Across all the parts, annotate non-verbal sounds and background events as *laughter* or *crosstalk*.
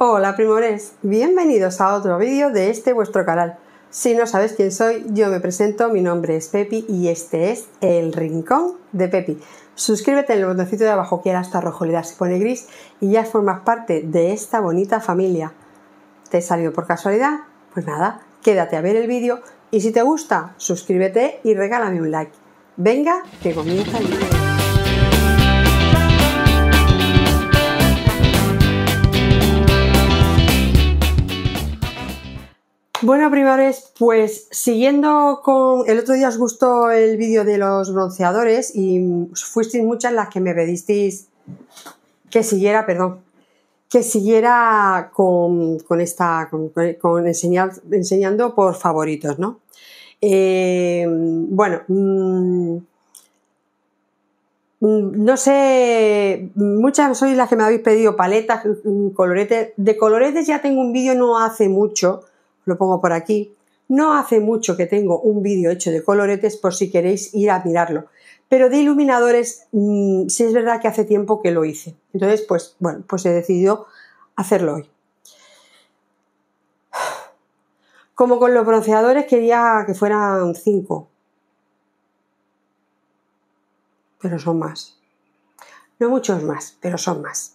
Hola primores, bienvenidos a otro vídeo de este vuestro canal. Si no sabes quién soy, yo me presento, mi nombre es Pepi y este es El Rincón de Pepi. Suscríbete en el botoncito de abajo que ahora está rojo, le das, se pone gris y ya formas parte de esta bonita familia. ¿Te salió por casualidad? Pues nada, quédate a ver el vídeo y si te gusta, suscríbete y regálame un like. Venga, que comienza el vídeo. Bueno, primores, pues siguiendo con. El otro día os gustó el vídeo de los bronceadores y fuisteis muchas las que me pedisteis que siguiera, perdón, que siguiera con, esta. con, enseñando por favoritos, ¿no? Eh, bueno. Mm, no sé, muchas sois las que me habéis pedido paletas, mm, coloretes. De coloretes ya tengo un vídeo no hace mucho, lo pongo por aquí. No hace mucho que tengo un vídeo hecho de coloretes por si queréis ir a mirarlo. Pero de iluminadores, mm, si es verdad que hace tiempo que lo hice. Entonces, pues bueno, pues he decidido hacerlo hoy. Como con los bronceadores quería que fueran 5. Pero son más. No muchos más, pero son más.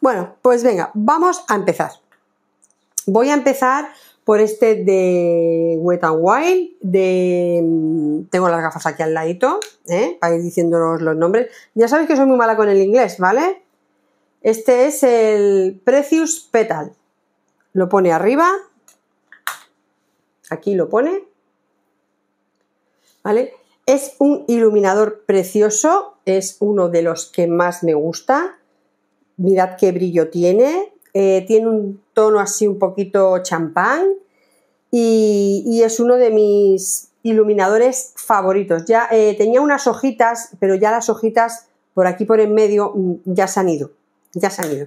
Bueno, pues venga, vamos a empezar. Voy a empezar por este de Wet and Wild, mm, Tengo las gafas aquí al ladito, para ¿eh? ir diciéndonos los nombres. Ya sabéis que soy muy mala con el inglés, ¿vale? Este es el Precious Petal. Lo pone arriba. Aquí lo pone. ¿Vale? Es un iluminador precioso. Es uno de los que más me gusta. Mirad qué brillo tiene. Eh, tiene un tono así un poquito champán y, es uno de mis iluminadores favoritos. Ya eh, tenía unas hojitas, pero ya las hojitas por aquí por en medio mm, ya se han ido, ya se han ido.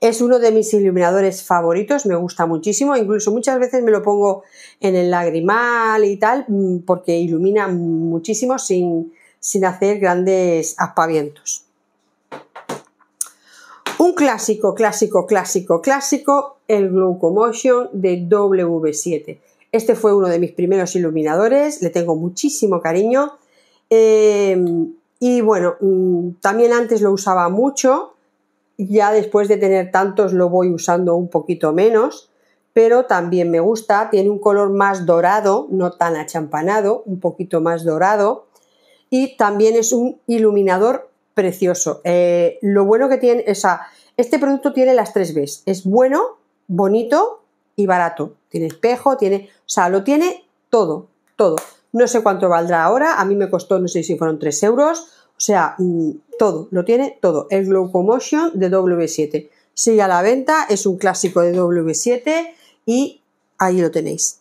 Es uno de mis iluminadores favoritos, me gusta muchísimo, incluso muchas veces me lo pongo en el lagrimal y tal, mm, porque ilumina muchísimo sin, sin hacer grandes aspavientos. Un clásico, clásico, clásico, clásico, el Glucomotion de W7. Este fue uno de mis primeros iluminadores, le tengo muchísimo cariño. Em, y bueno, mm, también antes lo usaba mucho, ya después de tener tantos lo voy usando un poquito menos, pero también me gusta, tiene un color más dorado, no tan achampanado, un poquito más dorado. Y también es un iluminador precioso. Eh, lo bueno que tiene, o este producto tiene las tres Bs. Es bueno, bonito y barato. Tiene espejo, tiene, o sea, lo tiene todo, todo. No sé cuánto valdrá ahora, a mí me costó, no sé si fueron 3 euros, o sea, mm, todo, lo tiene todo. El Locomotion de W7. Sigue a la venta, es un clásico de W7 y ahí lo tenéis.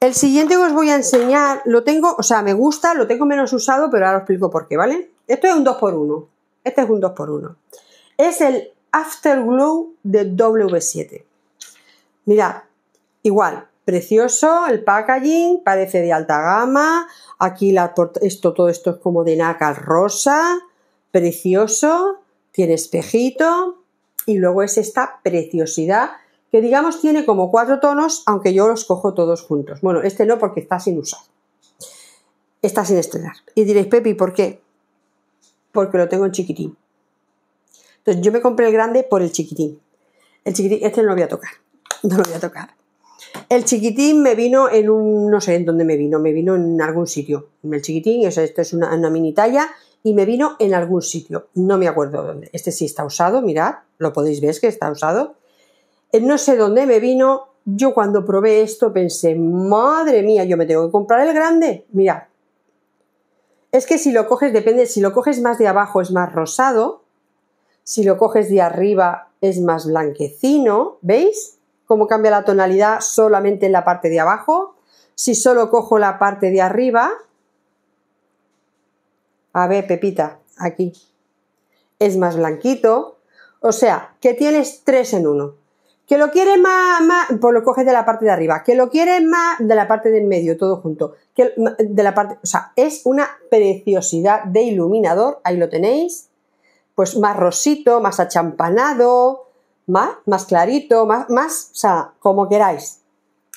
El siguiente os voy a enseñar, lo tengo, o sea, me gusta, lo tengo menos usado, pero ahora os explico por qué, ¿vale? Esto es un 2x1. Este es un 2x1. Es el Afterglow de W7. Mirad, igual, precioso, el packaging, parece de alta gama. Aquí la, esto, todo esto es como de nácar rosa, precioso, tiene espejito. Y luego es esta preciosidad que digamos tiene como cuatro tonos, aunque yo los cojo todos juntos. Bueno, este no porque está sin usar. Está sin estrenar. Y diréis, Pepi, ¿por qué? porque lo tengo en chiquitín. Entonces yo me compré el grande por el chiquitín. El chiquitín, este no lo voy a tocar, *laughs* no lo voy a tocar. El chiquitín me vino en un, no sé en dónde me vino, me vino en algún sitio. El chiquitín, esto es una, una mini talla y me vino en algún sitio, no me acuerdo dónde. Este sí está usado, mirad, lo podéis ver, es que está usado. Eh, no sé dónde me vino, yo cuando probé esto pensé, madre mía, yo me tengo que comprar el grande, mirad. Es que si lo coges, depende, si lo coges más de abajo es más rosado, si lo coges de arriba es más blanquecino, ¿veis? Cómo cambia la tonalidad solamente en la parte de abajo. Si solo cojo la parte de arriba, a ver, Pepita, aquí, es más blanquito. O sea, que tienes tres en uno. Que lo quiere más, pues lo coges de la parte de arriba. Que lo quiere más de la parte de en medio, todo junto. Que de la parte, o sea, es una preciosidad de iluminador. Ahí lo tenéis. Pues más rosito, más achampanado, más, más clarito, más, más, o sea, como queráis.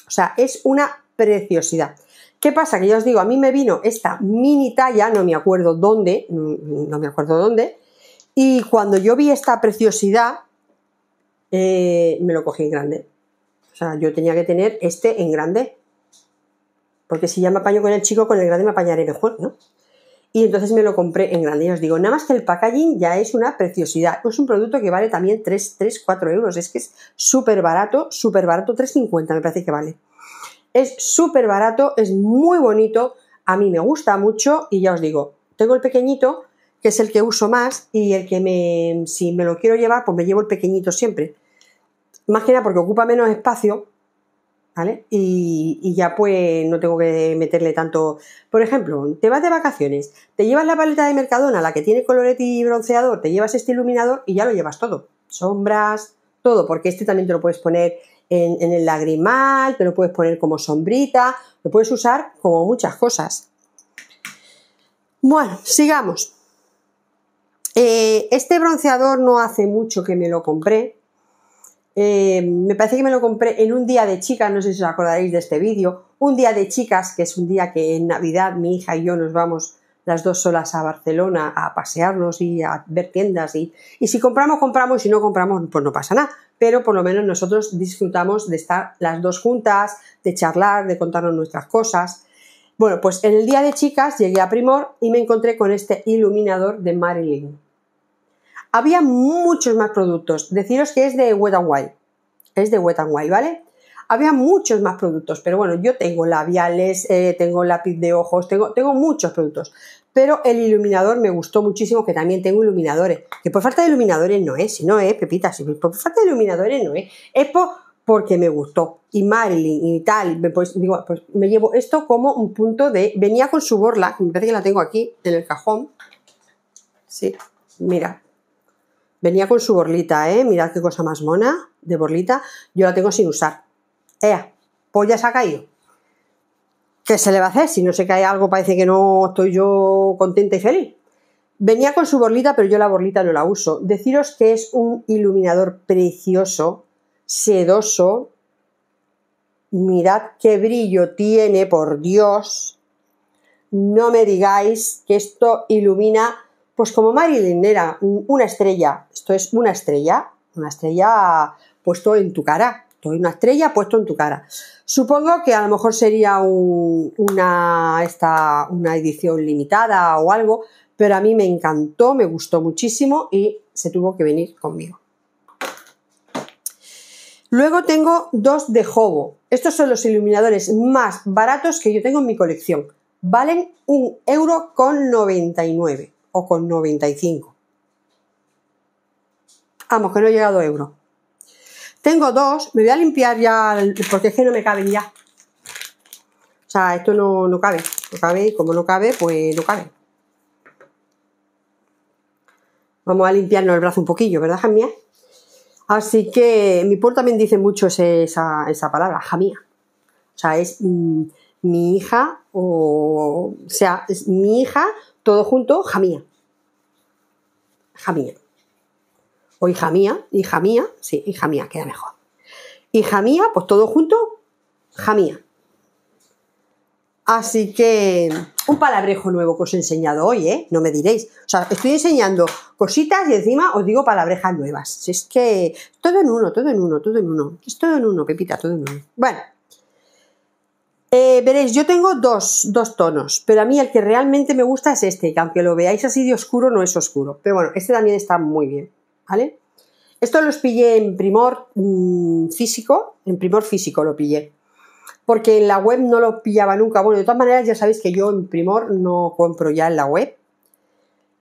O sea, es una preciosidad. ¿Qué pasa? Que ya os digo, a mí me vino esta mini talla, no me acuerdo dónde, mm, no me acuerdo dónde, y cuando yo vi esta preciosidad, eh, me lo cogí en grande. O sea, yo tenía que tener este en grande. Porque si ya me apaño con el chico, con el grande me apañaré mejor, ¿no? Y entonces me lo compré en grande. Y os digo, nada más que el packaging ya es una preciosidad. Es un producto que vale también 3, 3 4 euros. Es que es súper barato, súper barato. 3,50 me parece que vale. Es súper barato, es muy bonito. A mí me gusta mucho. Y ya os digo, tengo el pequeñito que es el que uso más y el que me, si me lo quiero llevar, pues me llevo el pequeñito siempre. Más que porque ocupa menos espacio, ¿vale? Y, ya pues no tengo que meterle tanto. Por ejemplo, te vas de vacaciones, te llevas la paleta de Mercadona, la que tiene colorete y bronceador, te llevas este iluminador y ya lo llevas todo. Sombras, todo, porque este también te lo puedes poner en, en el lagrimal, te lo puedes poner como sombrita, lo puedes usar como muchas cosas. Bueno, sigamos. Eh, este bronceador no hace mucho que me lo compré. Eh, me parece que me lo compré en un día de chicas, no sé si os acordaréis de este vídeo, un día de chicas, que es un día que en Navidad mi hija y yo nos vamos las dos solas a Barcelona a pasearnos y a ver tiendas y, y si compramos, compramos, y si no compramos, pues no pasa nada, pero por lo menos nosotros disfrutamos de estar las dos juntas, de charlar, de contarnos nuestras cosas. Bueno, pues en el día de chicas llegué a Primor y me encontré con este iluminador de Marilyn. Había muchos más productos. Deciros que es de Wet and Wild. Es de Wet n Wild, ¿vale? Había muchos más productos, pero bueno, yo tengo labiales, eh, tengo lápiz de ojos, tengo, tengo muchos productos. Pero el iluminador me gustó muchísimo, que también tengo iluminadores. Que por falta de iluminadores no es, si no es, Pepita, si por falta de iluminadores no es. Es porque me gustó. Y Marilyn y tal, pues digo, pues me llevo esto como un punto de. Venía con su borla, me parece que la tengo aquí en el cajón. Sí, mira, Venía con su borlita, ¿eh? Mirad qué cosa más mona de borlita. Yo la tengo sin usar. ¡Ea! Pues ya se ha caído. ¿Qué se le va a hacer? Si no se cae algo, parece que no estoy yo contenta y feliz. Venía con su borlita, pero yo la borlita no la uso. Deciros que es un iluminador precioso, sedoso. Mirad qué brillo tiene, por Dios. No me digáis que esto ilumina pues como Marilyn era una estrella, esto es una estrella, una estrella puesto en tu cara, una estrella puesto en tu cara. Supongo que a lo mejor sería una, una edición limitada o algo, pero a mí me encantó, me gustó muchísimo y se tuvo que venir conmigo. Luego tengo dos de Hobo. Estos son los iluminadores más baratos que yo tengo en mi colección. Valen un euro con con 95. Vamos, que no he llegado a euro. Tengo dos, me voy a limpiar ya, porque es que no me caben ya. O sea, esto no, no cabe, no cabe, y como no cabe, pues no cabe. Vamos a limpiarnos el brazo un poquillo, ¿verdad, Jamía? Así que mi por también dice mucho esa, palabra, Jamía. O sea, es mm, mi hija o, o sea, es mi hija todo junto, jamía. Jamía. O hija mía, hija mía, sí, hija mía, queda mejor. Hija mía, pues todo junto, jamía. Así que un palabrejo nuevo que os he enseñado hoy, ¿eh? No me diréis. O sea, estoy enseñando cositas y encima os digo palabrejas nuevas. Es que todo en uno, todo en uno, todo en uno. Es todo en uno, Pepita, todo en uno. Bueno. Eh, veréis, yo tengo dos, tonos, pero a mí el que realmente me gusta es este, que aunque lo veáis así de oscuro, no es oscuro. Pero bueno, este también está muy bien, ¿vale? Esto los pillé en primor mm, físico, en primor físico lo pillé, porque en la web no lo pillaba nunca. Bueno, de todas maneras ya sabéis que yo en primor no compro ya en la web.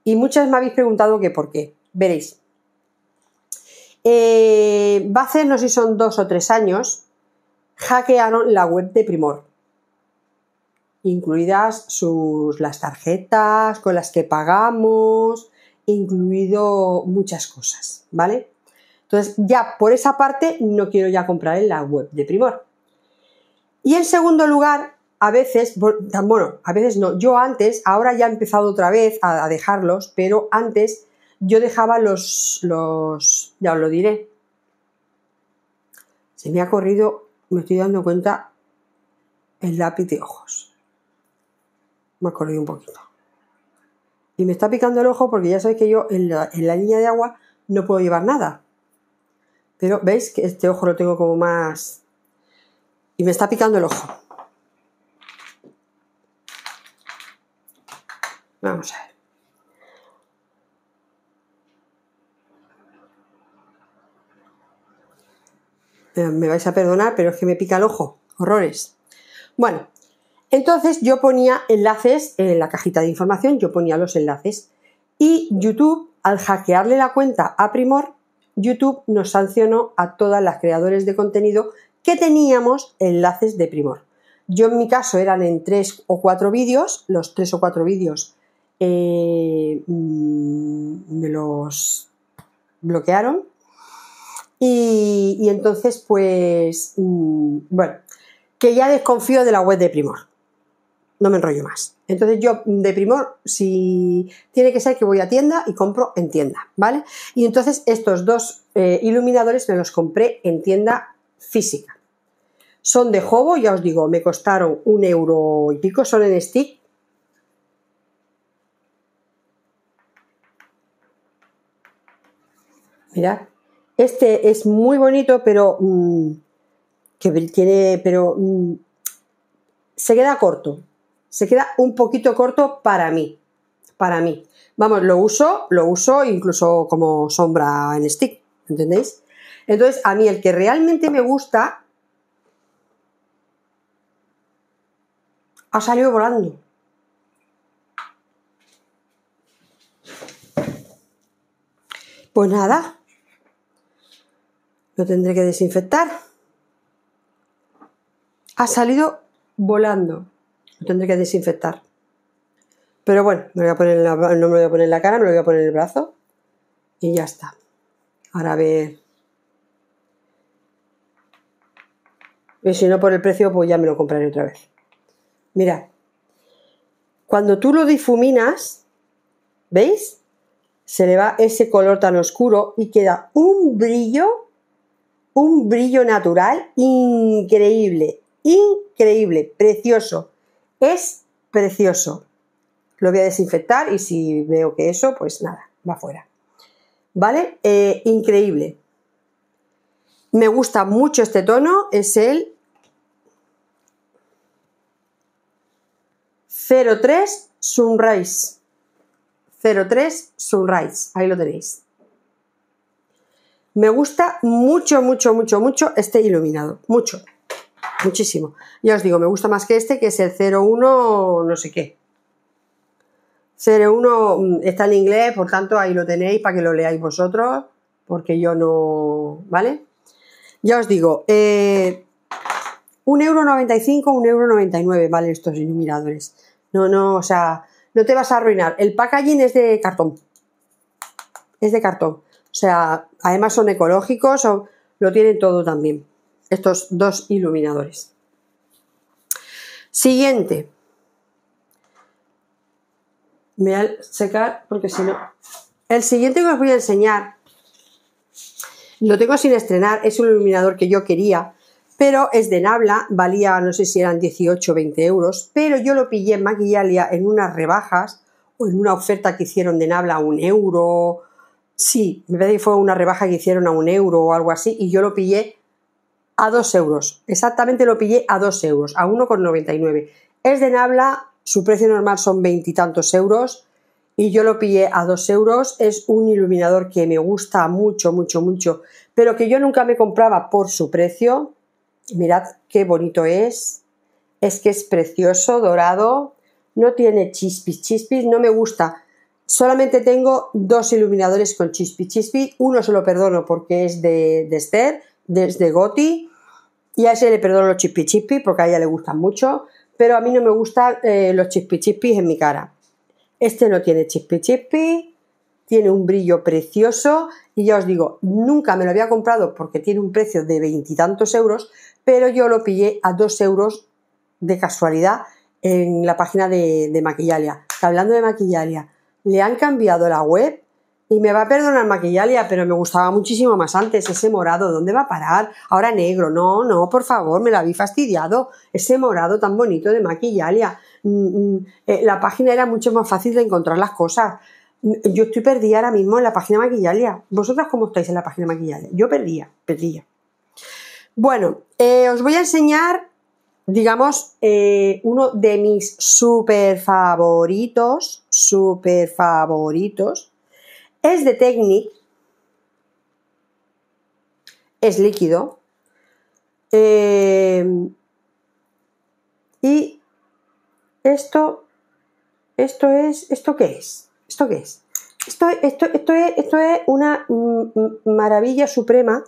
Y muchas me habéis preguntado que por qué. Veréis. Eh, va a hacer, no sé si son dos o tres años, hackearon la web de Primor incluidas sus, las tarjetas con las que pagamos, incluido muchas cosas, ¿vale? Entonces, ya por esa parte no quiero ya comprar en la web de Primor. Y en segundo lugar, a veces, bueno, a veces no, yo antes, ahora ya he empezado otra vez a, dejarlos, pero antes yo dejaba los, los, ya os lo diré. Se me ha corrido, me estoy dando cuenta, el lápiz de ojos. Me colido un poquito. Y me está picando el ojo porque ya sabéis que yo en la, en la línea de agua no puedo llevar nada. Pero veis que este ojo lo tengo como más... Y me está picando el ojo. Vamos a ver. Eh, me vais a perdonar, pero es que me pica el ojo. Horrores. Bueno, entonces yo ponía enlaces en la cajita de información, yo ponía los enlaces y YouTube, al hackearle la cuenta a Primor, YouTube nos sancionó a todas las creadores de contenido que teníamos enlaces de Primor. Yo en mi caso eran en tres o cuatro vídeos, los tres o cuatro vídeos eh, mm, me los bloquearon y entonces pues mm, bueno, que ya desconfío de la web de Primor no me enrollo más. Entonces yo de primor, si tiene que ser que voy a tienda y compro en tienda, ¿vale? Y entonces estos dos eh, iluminadores me los compré en tienda física. Son de hobo, ya os digo, me costaron un euro y pico, son en stick. Mirad, este es muy bonito, pero mm, que tiene, pero mm, se queda corto se queda un poquito corto para mí. Para mí. Vamos, lo uso, lo uso incluso como sombra en stick, ¿entendéis? Entonces, a mí el que realmente me gusta ha salido volando. Pues nada, lo tendré que desinfectar. Ha salido volando. Lo tendré que desinfectar. Pero bueno, voy a poner no me lo voy a poner en la cara, me lo voy a poner en el brazo. Y ya está. Ahora a ver. Y si no por el precio, pues ya me lo compraré otra vez. Mira, cuando tú lo difuminas, ¿veis? Se le va ese color tan oscuro y queda un brillo, un brillo natural increíble, increíble, precioso. Es precioso. Lo voy a desinfectar y si veo que eso, pues nada, va fuera. ¿Vale? Eh, increíble. Me gusta mucho este tono, es el 03 Sunrise. 03 Sunrise, ahí lo tenéis. Me gusta mucho, mucho, mucho, mucho este iluminado, mucho. Muchísimo. Ya os digo, me gusta más que este, que es el 01 no sé qué. 01 mm, está en inglés, por tanto ahí lo tenéis para que lo leáis vosotros, porque yo no... ¿Vale? Ya os digo, eh, 1,95€, 1,99€ vale estos iluminadores. No, no, o sea, no te vas a arruinar. El packaging es de cartón. Es de cartón. O sea, además son ecológicos, lo tienen todo también estos dos iluminadores. Siguiente. Me voy a secar porque si no... El siguiente que os voy a enseñar, lo tengo sin estrenar, es un iluminador que yo quería, pero es de Nabla, valía no sé si eran 18 o 20 euros, pero yo lo pillé en Maquillalia en unas rebajas o en una oferta que hicieron de Nabla a un euro, sí, me parece que fue una rebaja que hicieron a un euro o algo así, y yo lo pillé a 2 euros. Exactamente lo pillé a 2 euros, a 1,99. Es de Nabla, su precio normal son veintitantos euros y yo lo pillé a 2 euros. Es un iluminador que me gusta mucho, mucho, mucho, pero que yo nunca me compraba por su precio. Mirad qué bonito es. Es que es precioso, dorado. No tiene chispis, chispis, no me gusta. Solamente tengo dos iluminadores con chispis, chispis Uno se lo perdono porque es de, de Esther, desde Goti, y a ese le perdono los chispichispis porque a ella le gustan mucho, pero a mí no me gustan los eh, los chispichispis en mi cara. Este no tiene chispichispis, tiene un brillo precioso y ya os digo, nunca me lo había comprado porque tiene un precio de veintitantos euros, pero yo lo pillé a dos euros de casualidad en la página de, de Maquillalia. Hablando de Maquillalia, le han cambiado la web y me va a perdonar Maquillalia, pero me gustaba muchísimo más antes ese morado. ¿Dónde va a parar? Ahora negro. No, no, por favor, me la vi fastidiado. Ese morado tan bonito de Maquillalia. Mm, mm, eh, la página era mucho más fácil de encontrar las cosas. Mm, yo estoy perdida ahora mismo en la página Maquillalia. ¿Vosotras cómo estáis en la página Maquillalia? Yo perdía, perdía. Bueno, eh, os voy a enseñar, digamos, eh, uno de mis super favoritos, super favoritos, es de Technic, es líquido em, y esto, esto es, ¿esto qué es? ¿Esto qué es? Esto, esto, esto, es, esto es una maravilla suprema,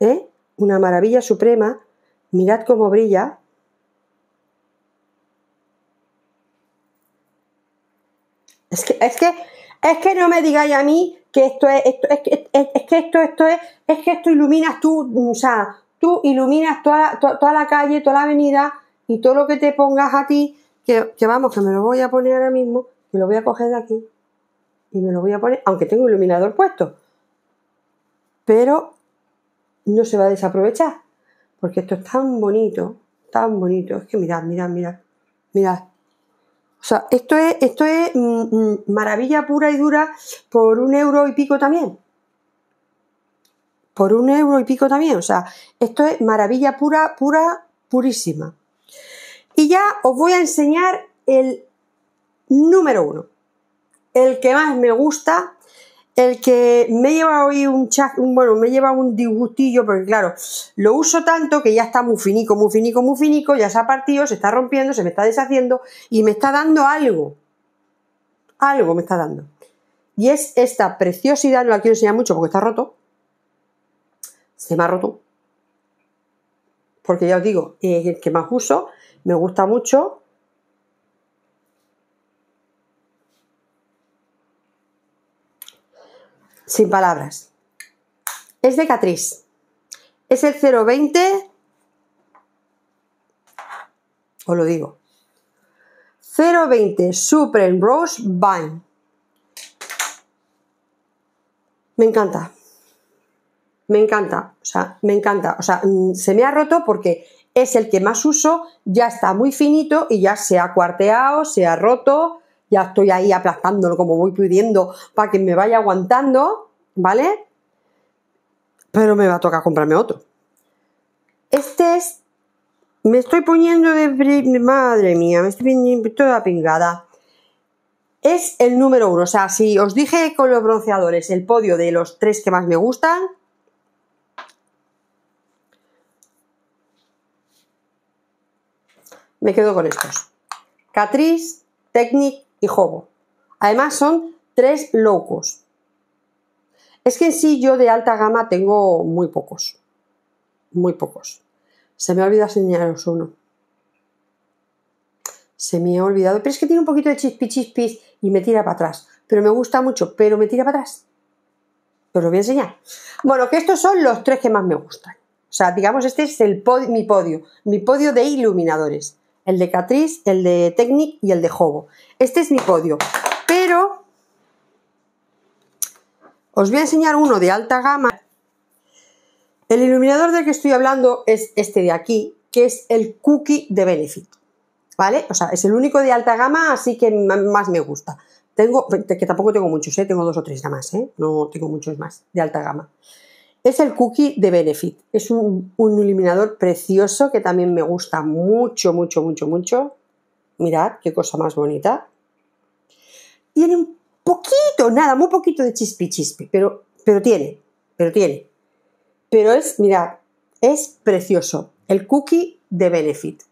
¿eh? Una maravilla suprema. Mirad cómo brilla. Es que, es que es que no me digáis a mí que esto es, es, que esto, esto es, es que esto iluminas tú, o sea, tú iluminas toda, toda, la calle, toda la avenida y todo lo que te pongas a ti, que, vamos, que me lo voy a poner ahora mismo, que lo voy a coger de aquí y me lo voy a poner, aunque tengo iluminador puesto, pero no se va a desaprovechar, porque esto es tan bonito, tan bonito, es que mirad, mirad, mirad, mirad. O sea, esto es, esto es mm, mm, maravilla pura y dura por un euro y pico también. Por un euro y pico también. O sea, esto es maravilla pura, pura, purísima. Y ya os voy a enseñar el número uno. El que más me gusta, el que me lleva hoy un, chat. bueno, me lleva un disgustillo, porque claro, lo uso tanto que ya está muy finico, muy finico, muy finico, ya se ha partido, se está rompiendo, se me está deshaciendo y me está dando algo. Algo me está dando. Y es esta preciosidad, no la quiero enseñar mucho porque está roto. Se me ha roto. Porque ya os digo, es el que más uso, me gusta mucho, sin palabras. Es de Catriz. Es el 020. Os lo digo. 020 Supreme Rose Vine. Me encanta. Me encanta. O sea, me encanta. O sea, mm, se me ha roto porque es el que más uso. Ya está muy finito y ya se ha cuarteado, se ha roto ya estoy ahí aplastándolo como voy pidiendo para que me vaya aguantando, ¿vale? Pero me va a tocar comprarme otro. Este es. Me estoy poniendo de. Madre mía, me estoy poniendo toda pingada. Es el número uno. O sea, si os dije con los bronceadores el podio de los tres que más me gustan, me quedo con estos. Catrice, Technic juego Además son tres locos. Es que en sí yo de alta gama tengo muy pocos. Muy pocos. Se me ha olvidado enseñaros uno. Se me ha olvidado. Pero es que tiene un poquito de chispi chispis y me tira para atrás. Pero me gusta mucho, pero me tira para atrás. Pero lo voy a enseñar. Bueno, que estos son los tres que más me gustan. O sea, digamos, este es el mi podio. Mi podio de iluminadores el de Catrice, el de Technic y el de Hobo. Este es mi podio, pero os voy a enseñar uno de alta gama. El iluminador del que estoy hablando es este de aquí, que es el Cookie de Benefit. ¿Vale? O sea, es el único de alta gama, así que más me gusta. Tengo, que tampoco tengo muchos, ¿eh? tengo dos o tres nada más, ¿eh? no tengo muchos más de alta gama es el cookie de Benefit. Es un, un, iluminador precioso que también me gusta mucho, mucho, mucho, mucho. Mirad qué cosa más bonita. Tiene un poquito, nada, muy poquito de chispi chispi, pero, pero tiene, pero tiene. Pero es, mirad, es precioso. El cookie de Benefit.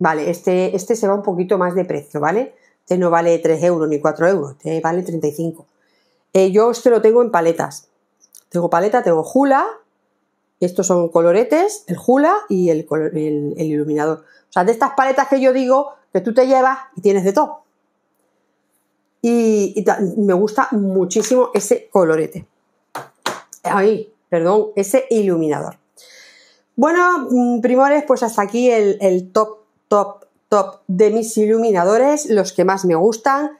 Vale, este, este se va un poquito más de precio, ¿vale? Este no vale 3 euros ni 4 euros, Te este vale 35. Eh, yo este lo tengo en paletas tengo paleta, tengo jula, estos son coloretes, el jula y el, iluminador. O sea, de estas paletas que yo digo, que tú te llevas y tienes de todo. Y, me gusta muchísimo ese colorete. Ahí, perdón, ese iluminador. Bueno, mm, primores, pues hasta aquí el top, top, top de mis iluminadores, los que más me gustan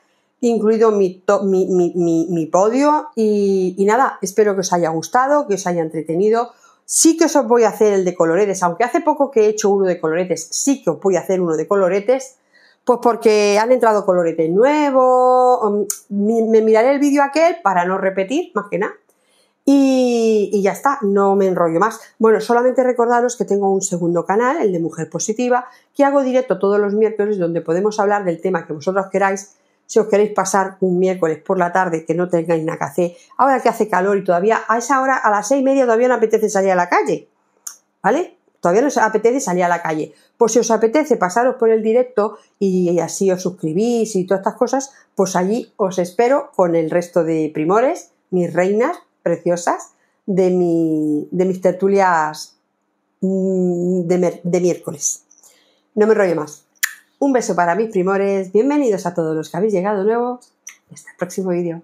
incluido mi, podio. Y, nada, espero que os haya gustado, que os haya entretenido. Sí que os voy a hacer el de coloretes, aunque hace poco que he hecho uno de coloretes, sí que os voy a hacer uno de coloretes, pues porque han entrado coloretes nuevos, mm, me miraré el vídeo aquel para no repetir, más que nada. y, ya está, no me enrollo más. Bueno, solamente recordaros que tengo un segundo canal, el de Mujer Positiva, que hago directo todos los miércoles donde podemos hablar del tema que vosotros queráis si os queréis pasar un miércoles por la tarde que no tengáis nada que hacer, ahora que hace calor y todavía a esa hora, a las seis y media todavía no apetece salir a la calle, ¿vale? Todavía no os apetece salir a la calle. Pues si os apetece pasaros por el directo y así os suscribís y todas estas cosas, pues allí os espero con el resto de primores, mis reinas preciosas, de, mi, de mis tertulias mm, de, de miércoles. No me rollo más. Un beso para mis primores, bienvenidos a todos los que habéis llegado nuevo y hasta el próximo vídeo.